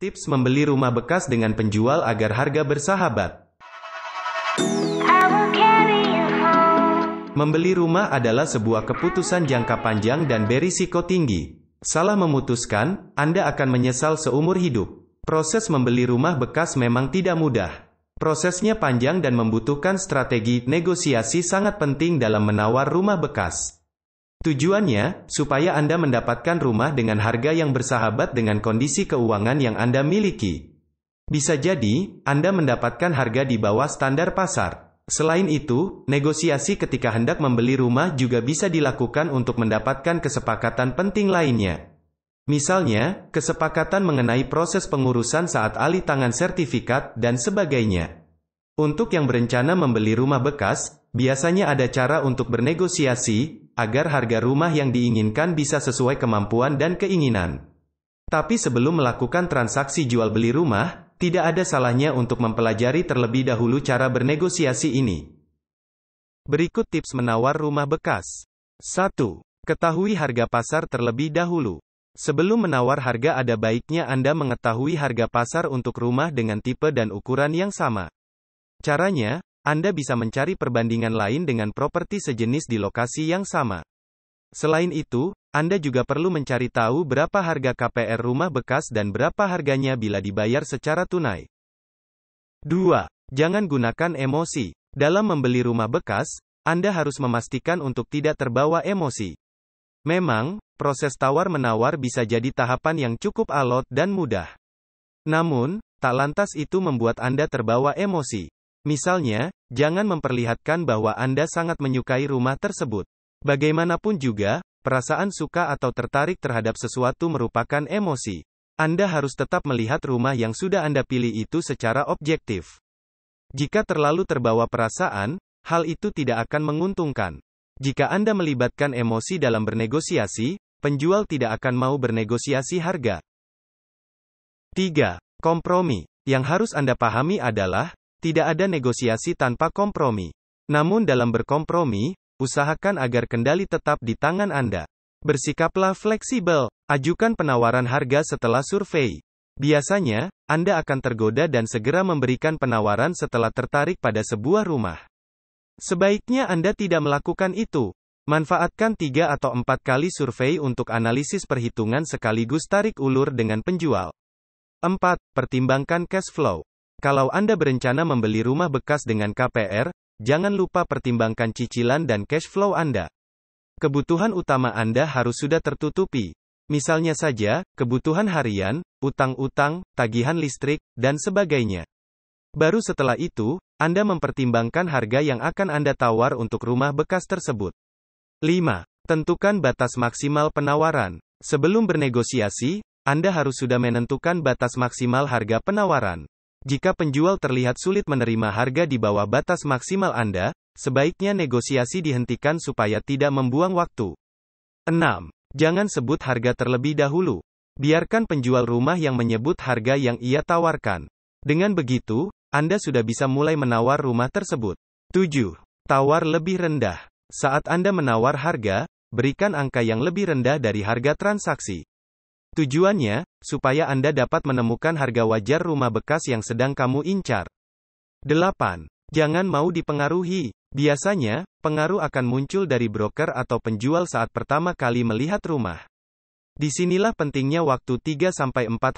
Tips membeli rumah bekas dengan penjual agar harga bersahabat. Membeli rumah adalah sebuah keputusan jangka panjang dan berisiko tinggi. Salah memutuskan, Anda akan menyesal seumur hidup. Proses membeli rumah bekas memang tidak mudah. Prosesnya panjang dan membutuhkan strategi negosiasi sangat penting dalam menawar rumah bekas. Tujuannya, supaya Anda mendapatkan rumah dengan harga yang bersahabat dengan kondisi keuangan yang Anda miliki. Bisa jadi, Anda mendapatkan harga di bawah standar pasar. Selain itu, negosiasi ketika hendak membeli rumah juga bisa dilakukan untuk mendapatkan kesepakatan penting lainnya. Misalnya, kesepakatan mengenai proses pengurusan saat alih tangan sertifikat, dan sebagainya. Untuk yang berencana membeli rumah bekas, biasanya ada cara untuk bernegosiasi, agar harga rumah yang diinginkan bisa sesuai kemampuan dan keinginan. Tapi sebelum melakukan transaksi jual beli rumah, tidak ada salahnya untuk mempelajari terlebih dahulu cara bernegosiasi ini. Berikut tips menawar rumah bekas. 1. Ketahui harga pasar terlebih dahulu. Sebelum menawar harga ada baiknya Anda mengetahui harga pasar untuk rumah dengan tipe dan ukuran yang sama. Caranya, anda bisa mencari perbandingan lain dengan properti sejenis di lokasi yang sama. Selain itu, Anda juga perlu mencari tahu berapa harga KPR rumah bekas dan berapa harganya bila dibayar secara tunai. 2. Jangan gunakan emosi. Dalam membeli rumah bekas, Anda harus memastikan untuk tidak terbawa emosi. Memang, proses tawar-menawar bisa jadi tahapan yang cukup alot dan mudah. Namun, tak lantas itu membuat Anda terbawa emosi. Misalnya, jangan memperlihatkan bahwa Anda sangat menyukai rumah tersebut. Bagaimanapun juga, perasaan suka atau tertarik terhadap sesuatu merupakan emosi. Anda harus tetap melihat rumah yang sudah Anda pilih itu secara objektif. Jika terlalu terbawa perasaan, hal itu tidak akan menguntungkan. Jika Anda melibatkan emosi dalam bernegosiasi, penjual tidak akan mau bernegosiasi harga. 3. Kompromi. Yang harus Anda pahami adalah, tidak ada negosiasi tanpa kompromi. Namun dalam berkompromi, usahakan agar kendali tetap di tangan Anda. Bersikaplah fleksibel, ajukan penawaran harga setelah survei. Biasanya, Anda akan tergoda dan segera memberikan penawaran setelah tertarik pada sebuah rumah. Sebaiknya Anda tidak melakukan itu. Manfaatkan tiga atau empat kali survei untuk analisis perhitungan sekaligus tarik ulur dengan penjual. 4. Pertimbangkan cash flow. Kalau Anda berencana membeli rumah bekas dengan KPR, jangan lupa pertimbangkan cicilan dan cash flow Anda. Kebutuhan utama Anda harus sudah tertutupi. Misalnya saja, kebutuhan harian, utang-utang, tagihan listrik, dan sebagainya. Baru setelah itu, Anda mempertimbangkan harga yang akan Anda tawar untuk rumah bekas tersebut. 5. Tentukan batas maksimal penawaran. Sebelum bernegosiasi, Anda harus sudah menentukan batas maksimal harga penawaran. Jika penjual terlihat sulit menerima harga di bawah batas maksimal Anda, sebaiknya negosiasi dihentikan supaya tidak membuang waktu. 6. Jangan sebut harga terlebih dahulu. Biarkan penjual rumah yang menyebut harga yang ia tawarkan. Dengan begitu, Anda sudah bisa mulai menawar rumah tersebut. 7. Tawar lebih rendah. Saat Anda menawar harga, berikan angka yang lebih rendah dari harga transaksi. Tujuannya, supaya Anda dapat menemukan harga wajar rumah bekas yang sedang kamu incar. 8. Jangan mau dipengaruhi. Biasanya, pengaruh akan muncul dari broker atau penjual saat pertama kali melihat rumah. Disinilah pentingnya waktu 3-4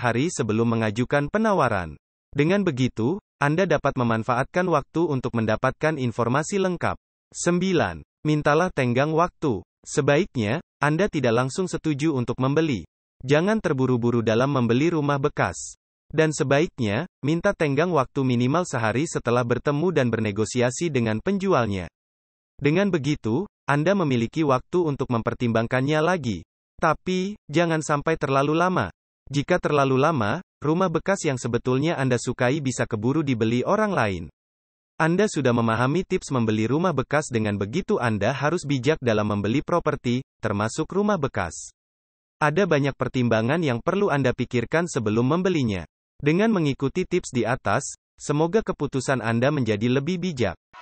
hari sebelum mengajukan penawaran. Dengan begitu, Anda dapat memanfaatkan waktu untuk mendapatkan informasi lengkap. 9. Mintalah tenggang waktu. Sebaiknya, Anda tidak langsung setuju untuk membeli, Jangan terburu-buru dalam membeli rumah bekas. Dan sebaiknya, minta tenggang waktu minimal sehari setelah bertemu dan bernegosiasi dengan penjualnya. Dengan begitu, Anda memiliki waktu untuk mempertimbangkannya lagi. Tapi, jangan sampai terlalu lama. Jika terlalu lama, rumah bekas yang sebetulnya Anda sukai bisa keburu dibeli orang lain. Anda sudah memahami tips membeli rumah bekas dengan begitu Anda harus bijak dalam membeli properti, termasuk rumah bekas. Ada banyak pertimbangan yang perlu Anda pikirkan sebelum membelinya. Dengan mengikuti tips di atas, semoga keputusan Anda menjadi lebih bijak.